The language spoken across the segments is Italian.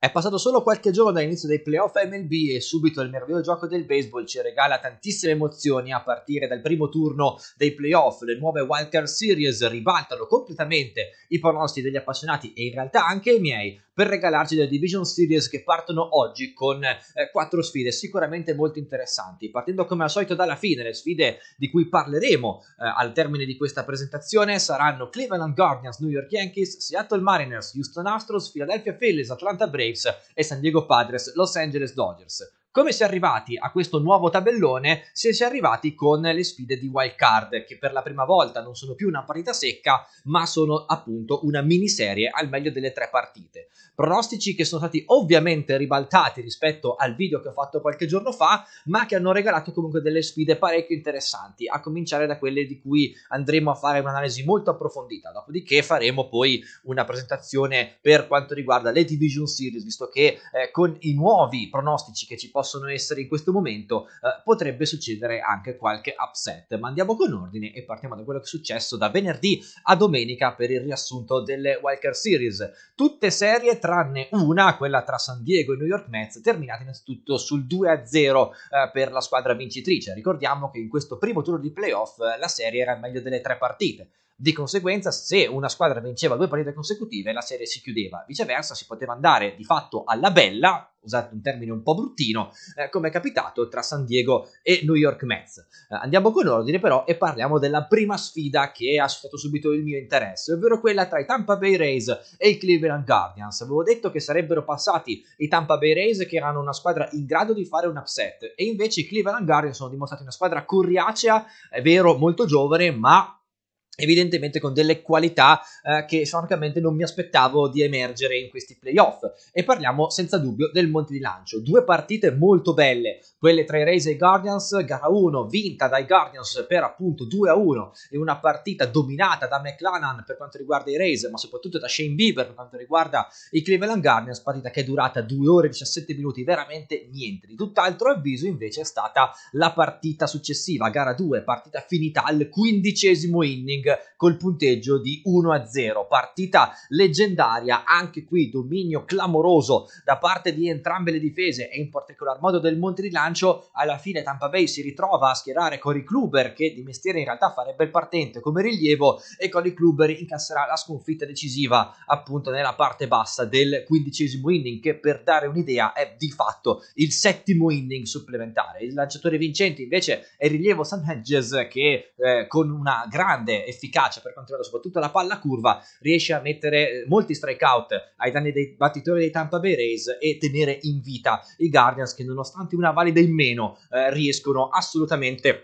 È passato solo qualche giorno dall'inizio dei playoff MLB e subito il meraviglioso gioco del baseball ci regala tantissime emozioni a partire dal primo turno dei playoff. Le nuove Wild Card Series ribaltano completamente i pronostici degli appassionati e in realtà anche i miei per regalarci le Division Series che partono oggi con eh, quattro sfide sicuramente molto interessanti, partendo come al solito dalla fine, le sfide di cui parleremo eh, al termine di questa presentazione saranno Cleveland Guardians, New York Yankees, Seattle Mariners, Houston Astros, Philadelphia Phillies, Atlanta Braves e San Diego Padres, Los Angeles Dodgers. Come si è arrivati a questo nuovo tabellone? se Si è arrivati con le sfide di wild card, che per la prima volta non sono più una partita secca, ma sono appunto una miniserie al meglio delle tre partite. Pronostici che sono stati ovviamente ribaltati rispetto al video che ho fatto qualche giorno fa, ma che hanno regalato comunque delle sfide parecchio interessanti, a cominciare da quelle di cui andremo a fare un'analisi molto approfondita. Dopodiché faremo poi una presentazione per quanto riguarda le Division Series, visto che eh, con i nuovi pronostici che ci possono possono essere in questo momento, eh, potrebbe succedere anche qualche upset. Ma andiamo con ordine e partiamo da quello che è successo da venerdì a domenica per il riassunto delle Walker Series. Tutte serie tranne una, quella tra San Diego e New York Mets, terminata innanzitutto sul 2-0 eh, per la squadra vincitrice. Ricordiamo che in questo primo turno di playoff eh, la serie era meglio delle tre partite. Di conseguenza, se una squadra vinceva due partite consecutive, la serie si chiudeva. Viceversa, si poteva andare di fatto alla bella, usate un termine un po' bruttino, eh, come è capitato tra San Diego e New York Mets. Eh, andiamo con ordine però e parliamo della prima sfida che ha suscitato subito il mio interesse, ovvero quella tra i Tampa Bay Rays e i Cleveland Guardians. Avevo detto che sarebbero passati i Tampa Bay Rays che erano una squadra in grado di fare un upset e invece i Cleveland Guardians sono dimostrati una squadra coriacea, è vero, molto giovane, ma evidentemente con delle qualità eh, che francamente non mi aspettavo di emergere in questi playoff e parliamo senza dubbio del Monte di Lancio due partite molto belle quelle tra i Rays e i Guardians gara 1 vinta dai Guardians per appunto 2 a 1 e una partita dominata da McLanan per quanto riguarda i Rays ma soprattutto da Shane Bieber per quanto riguarda i Cleveland Guardians partita che è durata 2 ore e 17 minuti veramente niente di tutt'altro avviso invece è stata la partita successiva gara 2 partita finita al quindicesimo inning col punteggio di 1-0. Partita leggendaria, anche qui dominio clamoroso da parte di entrambe le difese e in particolar modo del Monte Lancio. Alla fine Tampa Bay si ritrova a schierare Cory Kluber che di mestiere in realtà farebbe il partente come rilievo e Cory Kluber incasserà la sconfitta decisiva appunto nella parte bassa del quindicesimo inning che per dare un'idea è di fatto il settimo inning supplementare. Il lanciatore vincente invece è il rilievo San Hedges che eh, con una grande efficacia efficace per quanto riguarda soprattutto la palla curva, riesce a mettere eh, molti strikeout ai danni dei battitori dei Tampa Bay Rays e tenere in vita i Guardians che nonostante una valida in meno eh, riescono assolutamente a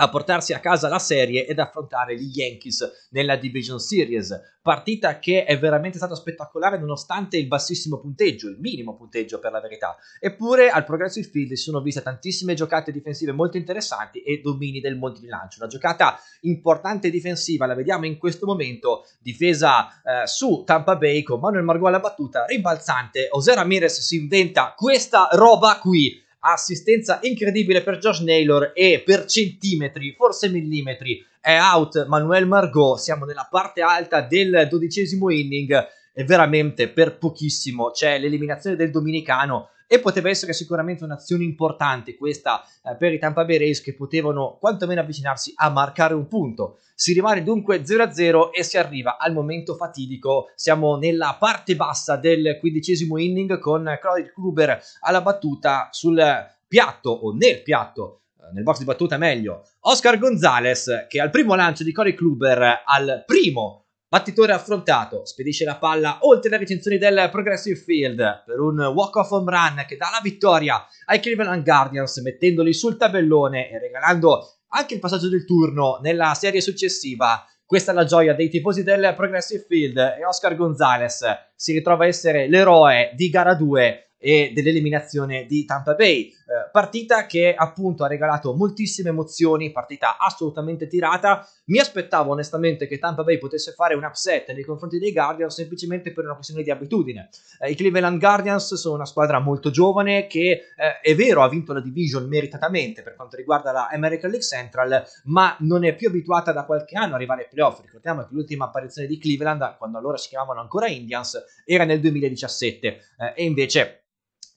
a portarsi a casa la serie ed affrontare gli Yankees nella Division Series. Partita che è veramente stata spettacolare nonostante il bassissimo punteggio, il minimo punteggio per la verità. Eppure al Progressive Field si sono viste tantissime giocate difensive molto interessanti e domini del monte di lancio. Una giocata importante difensiva, la vediamo in questo momento, difesa eh, su Tampa Bay con Manuel Margot alla battuta, rimbalzante. Osera Mires si inventa questa roba qui assistenza incredibile per Josh Naylor e per centimetri, forse millimetri, è out Manuel Margot, siamo nella parte alta del dodicesimo inning e veramente per pochissimo c'è l'eliminazione del dominicano e poteva essere sicuramente un'azione importante questa eh, per i Tampa Bay Rays che potevano quantomeno avvicinarsi a marcare un punto. Si rimane dunque 0-0 e si arriva al momento fatidico. Siamo nella parte bassa del quindicesimo inning con Claude Kruber alla battuta sul piatto o nel piatto eh, nel box di battuta meglio, Oscar Gonzalez che al primo lancio di Corey Kluber, al primo Battitore affrontato, spedisce la palla oltre le recensioni del Progressive Field per un walk-off home run che dà la vittoria ai Cleveland Guardians mettendoli sul tabellone e regalando anche il passaggio del turno nella serie successiva. Questa è la gioia dei tifosi del Progressive Field e Oscar Gonzalez si ritrova a essere l'eroe di gara 2 e dell'eliminazione di Tampa Bay. Eh, partita che appunto ha regalato moltissime emozioni, partita assolutamente tirata. Mi aspettavo onestamente che Tampa Bay potesse fare un upset nei confronti dei Guardians semplicemente per una questione di abitudine. Eh, I Cleveland Guardians sono una squadra molto giovane che eh, è vero ha vinto la division meritatamente per quanto riguarda la American League Central, ma non è più abituata da qualche anno a arrivare ai playoff. Ricordiamo che l'ultima apparizione di Cleveland, quando allora si chiamavano ancora Indians, era nel 2017 eh, e invece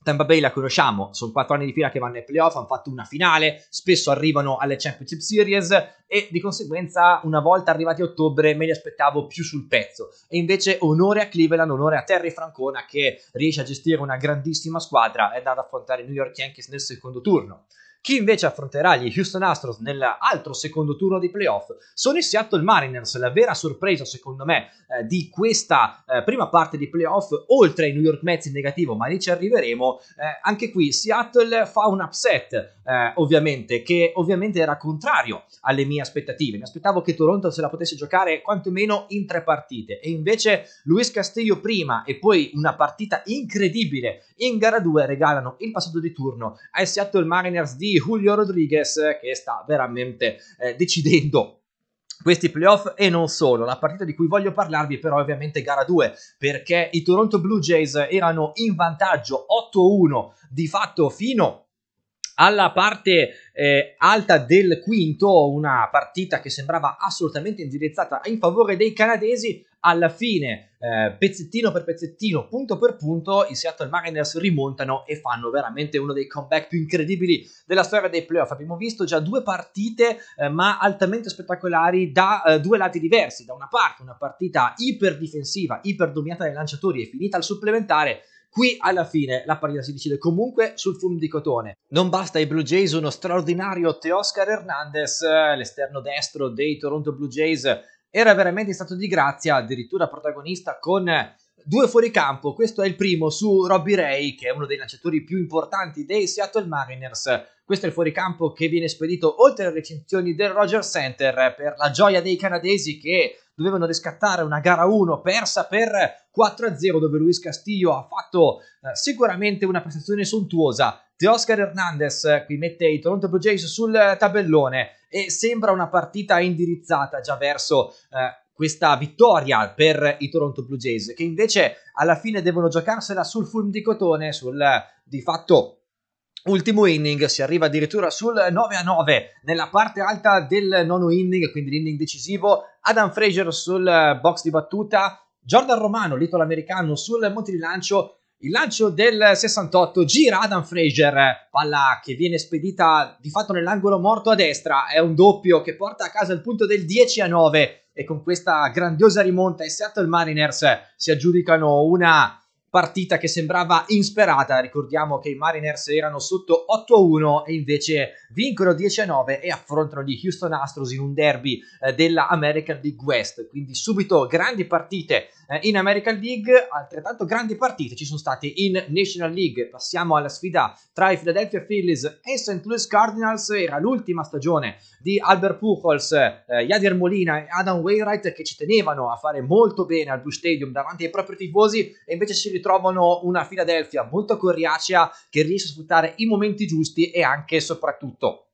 Tampa Bay la conosciamo, sono quattro anni di fila che vanno ai playoff, hanno fatto una finale, spesso arrivano alle Championship Series e di conseguenza una volta arrivati a ottobre me li aspettavo più sul pezzo. E invece onore a Cleveland, onore a Terry Francona che riesce a gestire una grandissima squadra ed ad affrontare i New York Yankees nel secondo turno. Chi invece affronterà gli Houston Astros nell'altro secondo turno di playoff sono i Seattle Mariners, la vera sorpresa secondo me eh, di questa eh, prima parte di playoff, oltre ai New York Mets in negativo, ma lì ci arriveremo, eh, anche qui Seattle fa un upset, eh, ovviamente, che ovviamente era contrario alle mie aspettative. Mi aspettavo che Toronto se la potesse giocare quantomeno in tre partite e invece Luis Castillo prima e poi una partita incredibile in gara 2 regalano il passato di turno ai Seattle Mariners di Julio Rodriguez che sta veramente eh, decidendo questi playoff e non solo. La partita di cui voglio parlarvi però è ovviamente gara 2 perché i Toronto Blue Jays erano in vantaggio 8-1 di fatto fino alla parte eh, alta del quinto, una partita che sembrava assolutamente indirizzata in favore dei canadesi, alla fine, eh, pezzettino per pezzettino, punto per punto, i Seattle Mariners rimontano e fanno veramente uno dei comeback più incredibili della storia dei playoff. Abbiamo visto già due partite, eh, ma altamente spettacolari da eh, due lati diversi. Da una parte, una partita iper difensiva, iper dominata dai lanciatori e finita al supplementare, Qui alla fine la partita si decide comunque sul fumo di cotone. Non basta ai Blue Jays uno straordinario Teoscar Hernandez, eh, l'esterno destro dei Toronto Blue Jays, era veramente stato di grazia, addirittura protagonista con due fuoricampo. Questo è il primo su Robbie Ray, che è uno dei lanciatori più importanti dei Seattle Mariners. Questo è il fuoricampo che viene spedito oltre le recensioni del Roger Center per la gioia dei canadesi che dovevano riscattare una gara 1 persa per 4-0 dove Luis Castillo ha fatto eh, sicuramente una prestazione sontuosa. Teoscar Hernandez eh, qui mette i Toronto Blue Jays sul tabellone e sembra una partita indirizzata già verso eh, questa vittoria per i Toronto Blue Jays che invece alla fine devono giocarsela sul film di cotone, sul di fatto Ultimo inning, si arriva addirittura sul 9 a 9 nella parte alta del nono inning, quindi l'inning decisivo. Adam Frazier sul box di battuta, Jordan Romano, l'italo americano, sul monte di lancio. Il lancio del 68 gira Adam Frazier, palla che viene spedita di fatto nell'angolo morto a destra, è un doppio che porta a casa il punto del 10 a 9 e con questa grandiosa rimonta i Seattle Mariners si aggiudicano una partita che sembrava insperata. Ricordiamo che i Mariners erano sotto 8-1 e invece vincono 10-9 e affrontano gli Houston Astros in un derby eh, della American League West. Quindi subito grandi partite eh, in American League, altrettanto grandi partite ci sono state in National League. Passiamo alla sfida tra i Philadelphia Phillies e St. Louis Cardinals. Era l'ultima stagione di Albert Pujols, eh, Yadier Molina e Adam Wainwright che ci tenevano a fare molto bene al Blue Stadium davanti ai propri tifosi e invece si ritrovano trovano una Philadelphia molto coriacea che riesce a sfruttare i momenti giusti e anche e soprattutto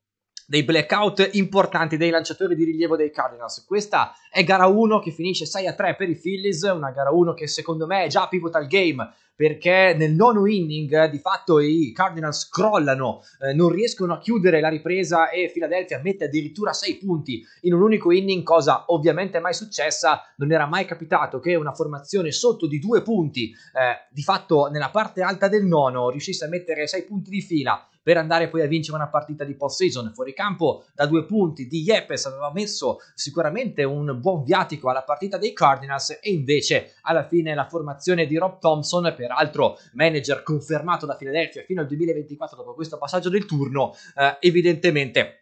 dei blackout importanti dei lanciatori di rilievo dei Cardinals. Questa è gara 1 che finisce 6 a 3 per i Phillies, una gara 1 che secondo me è già pivotal game perché nel nono inning di fatto i Cardinals crollano, eh, non riescono a chiudere la ripresa e Philadelphia mette addirittura 6 punti in un unico inning, cosa ovviamente mai successa, non era mai capitato che una formazione sotto di 2 punti eh, di fatto nella parte alta del nono riuscisse a mettere 6 punti di fila per andare poi a vincere una partita di post-season. Fuori campo da due punti di Yepes aveva messo sicuramente un buon viatico alla partita dei Cardinals e invece alla fine la formazione di Rob Thompson, peraltro manager confermato da Philadelphia fino al 2024 dopo questo passaggio del turno, eh, evidentemente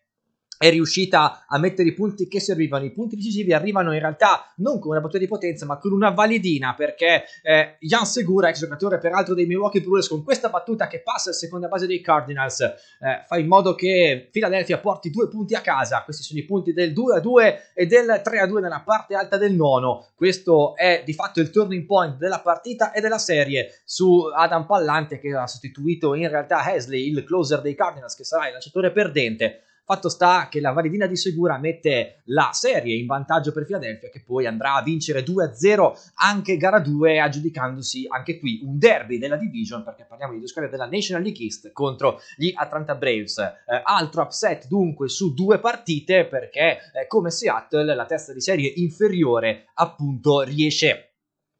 è riuscita a mettere i punti che servivano. I punti decisivi arrivano in realtà non con una battuta di potenza, ma con una validina, perché eh, Jan Segura, ex giocatore peraltro dei Milwaukee Brewers, con questa battuta che passa il seconda base dei Cardinals, eh, fa in modo che Philadelphia porti due punti a casa. Questi sono i punti del 2-2 a e del 3-2 a nella parte alta del nono. Questo è di fatto il turning point della partita e della serie su Adam Pallante, che ha sostituito in realtà Hesley, il closer dei Cardinals, che sarà il lanciatore perdente. Fatto sta che la Validina di Segura mette la serie in vantaggio per Philadelphia che poi andrà a vincere 2-0 anche gara 2 aggiudicandosi anche qui un derby della division perché parliamo di due squadre della National League East contro gli Atlanta Braves. Eh, altro upset dunque su due partite perché eh, come Seattle la testa di serie inferiore appunto riesce a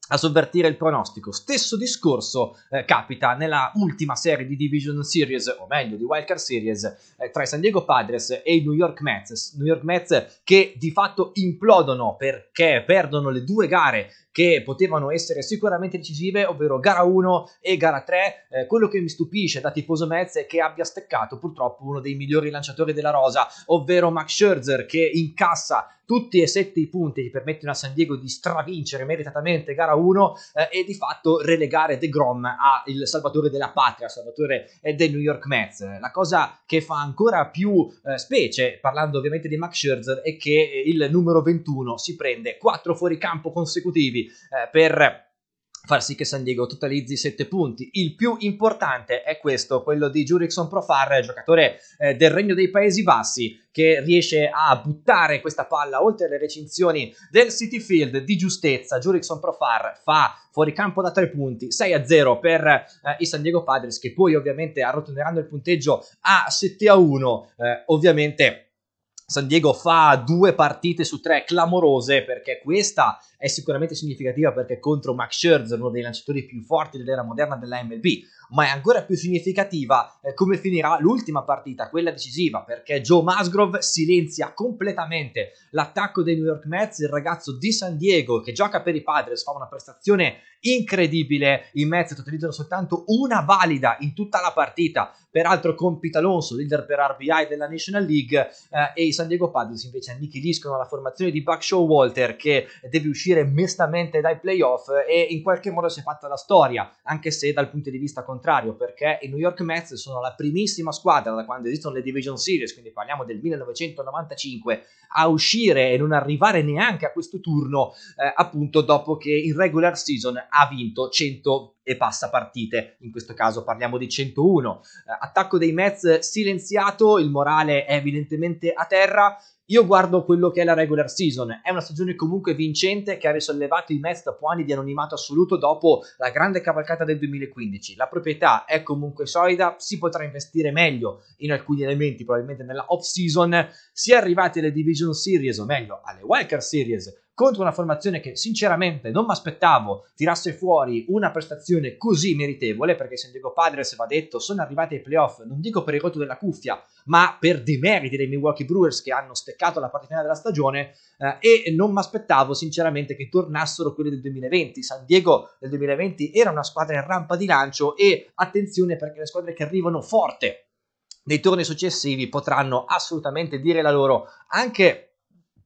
a sovvertire il pronostico. Stesso discorso eh, capita nella ultima serie di Division Series, o meglio di Wildcard Series, eh, tra i San Diego Padres e i New York Mets. New York Mets che di fatto implodono perché perdono le due gare che potevano essere sicuramente decisive, ovvero gara 1 e gara 3. Eh, quello che mi stupisce da tifoso Mets è che abbia steccato purtroppo uno dei migliori lanciatori della rosa, ovvero Max Scherzer che incassa tutti e sette i punti che permettono a San Diego di stravincere meritatamente gara 1 eh, e di fatto relegare De Grom a il salvatore della patria, salvatore eh, del New York Mets. La cosa che fa ancora più eh, specie, parlando ovviamente di Max Scherzer, è che il numero 21 si prende 4 fuoricampo consecutivi eh, per far sì che San Diego totalizzi 7 punti. Il più importante è questo, quello di Jurickson Profar, giocatore eh, del Regno dei Paesi Bassi, che riesce a buttare questa palla oltre le recinzioni del City Field di giustezza. Jurickson Profar fa fuori campo da 3 punti, 6 a 0 per eh, i San Diego Padres, che poi ovviamente arrotonderanno il punteggio a 7 a 1. Eh, ovviamente... San Diego fa due partite su tre clamorose perché questa è sicuramente significativa perché contro Max Scherzer, uno dei lanciatori più forti dell'era moderna della MLB, ma è ancora più significativa eh, come finirà l'ultima partita, quella decisiva, perché Joe Musgrove silenzia completamente l'attacco dei New York Mets, il ragazzo di San Diego che gioca per i Padres, fa una prestazione incredibile, i Mets utilizzano soltanto una valida in tutta la partita, peraltro con Pete Alonso, leader per RBI della National League, eh, e i San Diego Padres invece annichiliscono la formazione di Buck Walter che deve uscire uscire mestamente dai playoff eh, e in qualche modo si è fatta la storia, anche se dal punto di vista contrario, perché i New York Mets sono la primissima squadra da quando esistono le Division Series, quindi parliamo del 1995, a uscire e non arrivare neanche a questo turno, eh, appunto dopo che in regular season ha vinto 100 e passa partite, in questo caso parliamo di 101. Eh, attacco dei Mets silenziato, il morale è evidentemente a terra, io guardo quello che è la regular season, è una stagione comunque vincente che ha risollevato i Mets dopo anni di anonimato assoluto dopo la grande cavalcata del 2015. La proprietà è comunque solida, si potrà investire meglio in alcuni elementi, probabilmente nella off season. Si è arrivati alle Division Series, o meglio alle Walker Series, contro una formazione che sinceramente non mi aspettavo tirasse fuori una prestazione così meritevole, perché San Diego Padres, va detto, sono arrivati ai playoff, non dico per il rotto della cuffia, ma per demeriti dei Milwaukee Brewers che hanno steccato la partita della stagione eh, e non mi aspettavo sinceramente che tornassero quelli del 2020. San Diego del 2020 era una squadra in rampa di lancio e attenzione perché le squadre che arrivano forte nei turni successivi potranno assolutamente dire la loro anche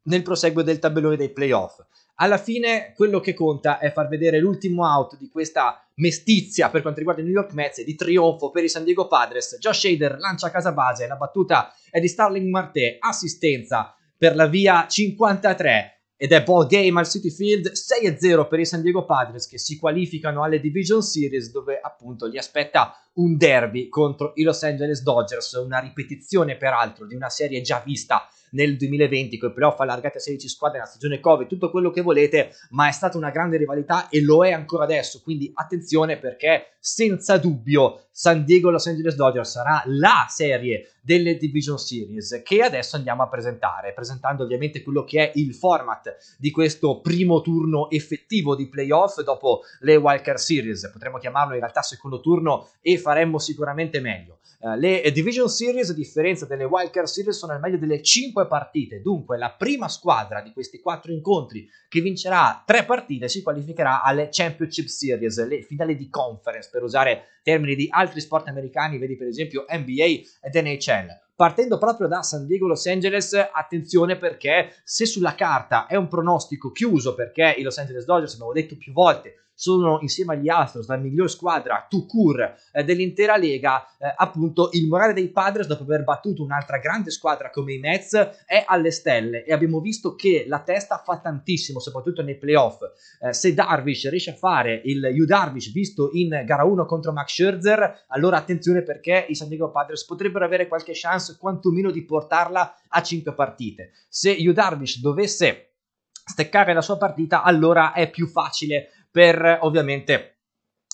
nel proseguo del tabellone dei playoff. Alla fine quello che conta è far vedere l'ultimo out di questa mestizia per quanto riguarda i New York Mets e di trionfo per i San Diego Padres. Josh Shader lancia a casa base, la battuta è di Starling Marte, assistenza per la via 53 ed è ball game al City Field 6-0 per i San Diego Padres che si qualificano alle Division Series dove appunto gli aspetta un derby contro i Los Angeles Dodgers, una ripetizione peraltro di una serie già vista nel 2020 con i playoff allargati a 16 squadre, nella stagione Covid, tutto quello che volete, ma è stata una grande rivalità e lo è ancora adesso, quindi attenzione perché senza dubbio San Diego Los Angeles Dodgers sarà la serie delle Division Series che adesso andiamo a presentare, presentando ovviamente quello che è il format di questo primo turno effettivo di playoff dopo le Walker Series, potremmo chiamarlo in realtà secondo turno e faremmo sicuramente meglio. Uh, le Division Series, a differenza delle Wildcard Series, sono al meglio delle 5 5 partite. Dunque la prima squadra di questi 4 incontri che vincerà 3 partite si qualificherà alle Championship Series, le finali di conference per usare termini di altri sport americani, vedi per esempio NBA ed NHL partendo proprio da San Diego Los Angeles, attenzione perché se sulla carta è un pronostico chiuso perché i Los Angeles Dodgers, abbiamo detto più volte, sono insieme agli Astros la miglior squadra to cure eh, dell'intera lega, eh, appunto il morale dei Padres dopo aver battuto un'altra grande squadra come i Mets è alle stelle e abbiamo visto che la testa fa tantissimo, soprattutto nei playoff. Eh, se Darvish riesce a fare il U Darvish visto in gara 1 contro Max Scherzer, allora attenzione perché i San Diego Padres potrebbero avere qualche chance chance quantomeno di portarla a 5 partite. Se Judarvish dovesse steccare la sua partita, allora è più facile per ovviamente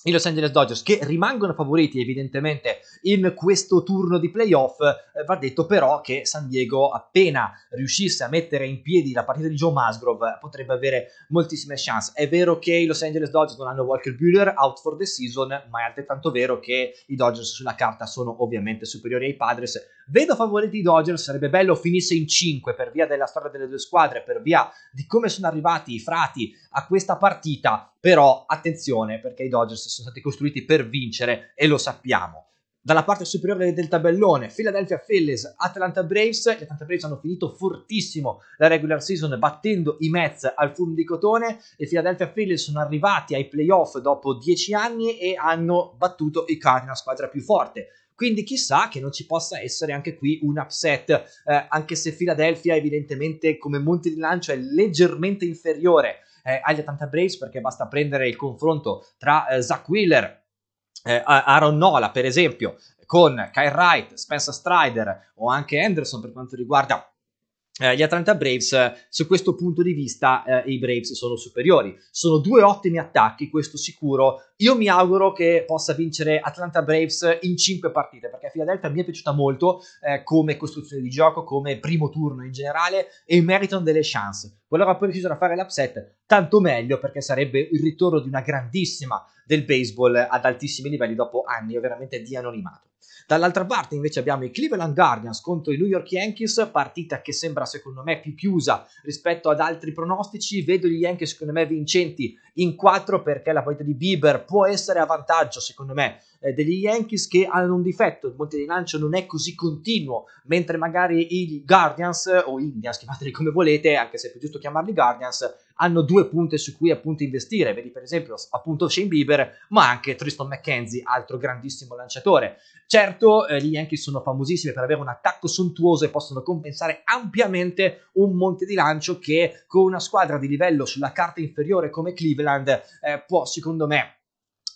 i Los Angeles Dodgers che rimangono favoriti evidentemente in questo turno di playoff, eh, va detto però che San Diego appena riuscisse a mettere in piedi la partita di Joe Musgrove potrebbe avere moltissime chance. È vero che i Los Angeles Dodgers non hanno Walker Bueller out for the season, ma è altrettanto vero che i Dodgers sulla carta sono ovviamente superiori ai Padres. Vedo favoriti i Dodgers, sarebbe bello finisse in 5 per via della storia delle due squadre, per via di come sono arrivati i frati a questa partita però attenzione perché i Dodgers sono stati costruiti per vincere e lo sappiamo. Dalla parte superiore del tabellone, Philadelphia Phillies, Atlanta Braves, gli Atlanta Braves hanno finito fortissimo la regular season battendo i Mets al fumo di cotone, i Philadelphia Phillies sono arrivati ai playoff dopo dieci anni e hanno battuto i Cardinals, squadra più forte. Quindi chissà che non ci possa essere anche qui un upset, eh, anche se Philadelphia evidentemente come monte di lancio è leggermente inferiore eh, agli Atlanta Braves perché basta prendere il confronto tra eh, Zach Wheeler, eh, Aaron Nola per esempio, con Kyle Wright, Spencer Strider o anche Anderson per quanto riguarda eh, gli Atlanta Braves, eh, su questo punto di vista, eh, i Braves sono superiori. Sono due ottimi attacchi, questo sicuro, io mi auguro che possa vincere Atlanta Braves in 5 partite, perché Philadelphia mi è piaciuta molto eh, come costruzione di gioco, come primo turno in generale e meritano delle chance. Qualora poi riuscissero a fare l'upset, tanto meglio, perché sarebbe il ritorno di una grandissima del baseball ad altissimi livelli dopo anni veramente di anonimato. Dall'altra parte invece abbiamo i Cleveland Guardians contro i New York Yankees, partita che sembra secondo me più chiusa rispetto ad altri pronostici, vedo gli Yankees secondo me vincenti in 4 perché la partita di Bieber può essere a vantaggio, secondo me, eh, degli Yankees che hanno un difetto, il monte di lancio non è così continuo, mentre magari i Guardians o Indians, chiamateli come volete, anche se è più giusto chiamarli Guardians, hanno due punte su cui appunto investire, vedi per esempio appunto Shane Bieber, ma anche Tristan McKenzie, altro grandissimo lanciatore. Certo, eh, gli Yankees sono famosissimi per avere un attacco sontuoso e possono compensare ampiamente un monte di lancio che con una squadra di livello sulla carta inferiore come Cleveland eh, può secondo me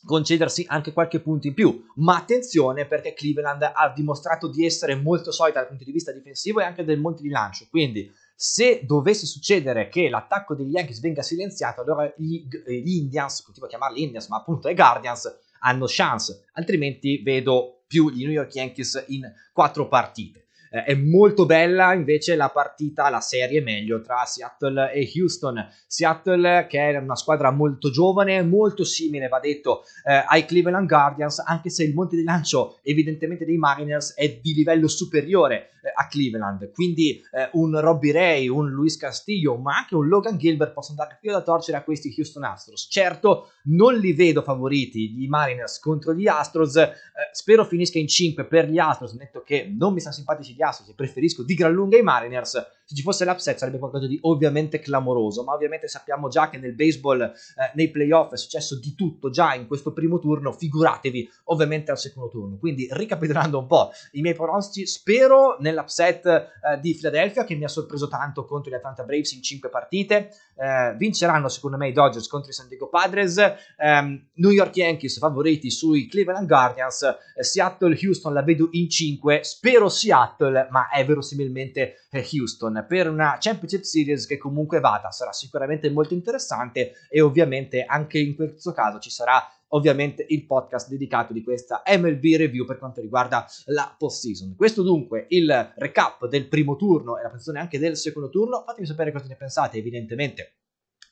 concedersi anche qualche punto in più. Ma attenzione perché Cleveland ha dimostrato di essere molto solida dal punto di vista difensivo e anche del monte di lancio. Quindi, se dovesse succedere che l'attacco degli Yankees venga silenziato, allora gli, eh, gli Indians, continuo a chiamarli Indians, ma appunto i Guardians hanno chance, altrimenti vedo più gli New York Yankees in quattro partite. Eh, è molto bella invece la partita, la serie meglio tra Seattle e Houston. Seattle che è una squadra molto giovane, molto simile, va detto, eh, ai Cleveland Guardians, anche se il monte di lancio evidentemente dei Mariners è di livello superiore eh, a Cleveland. Quindi eh, un Robbie Ray, un Luis Castillo, ma anche un Logan Gilbert possono andare più da torcere a questi Houston Astros. Certo, non li vedo favoriti i Mariners contro gli Astros. Eh, spero finisca in 5 per gli Astros, detto che non mi sono simpatici gli che preferisco di gran lunga i Mariners se ci fosse l'upset sarebbe qualcosa di ovviamente clamoroso, ma ovviamente sappiamo già che nel baseball, eh, nei playoff è successo di tutto già in questo primo turno, figuratevi ovviamente al secondo turno. Quindi ricapitolando un po' i miei pronostici, spero nell'upset eh, di Philadelphia che mi ha sorpreso tanto contro gli Atlanta Braves in 5 partite, eh, vinceranno secondo me i Dodgers contro i San Diego Padres, ehm, New York Yankees favoriti sui Cleveland Guardians, eh, Seattle Houston la vedo in 5, spero Seattle, ma è verosimilmente eh, Houston per una Championship Series che comunque vada sarà sicuramente molto interessante e ovviamente anche in questo caso ci sarà ovviamente il podcast dedicato di questa MLB review per quanto riguarda la postseason. Questo dunque il recap del primo turno e la posizione anche del secondo turno. Fatemi sapere cosa ne pensate, evidentemente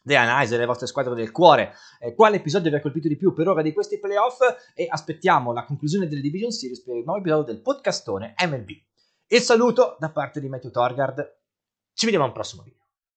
delle analisi delle vostre squadre del cuore, eh, quale episodio vi ha colpito di più per ora di questi playoff e aspettiamo la conclusione delle Division Series per il nuovo episodio del podcastone MLB. Il saluto da parte di Matthew Torgard ちびればんプラスまで。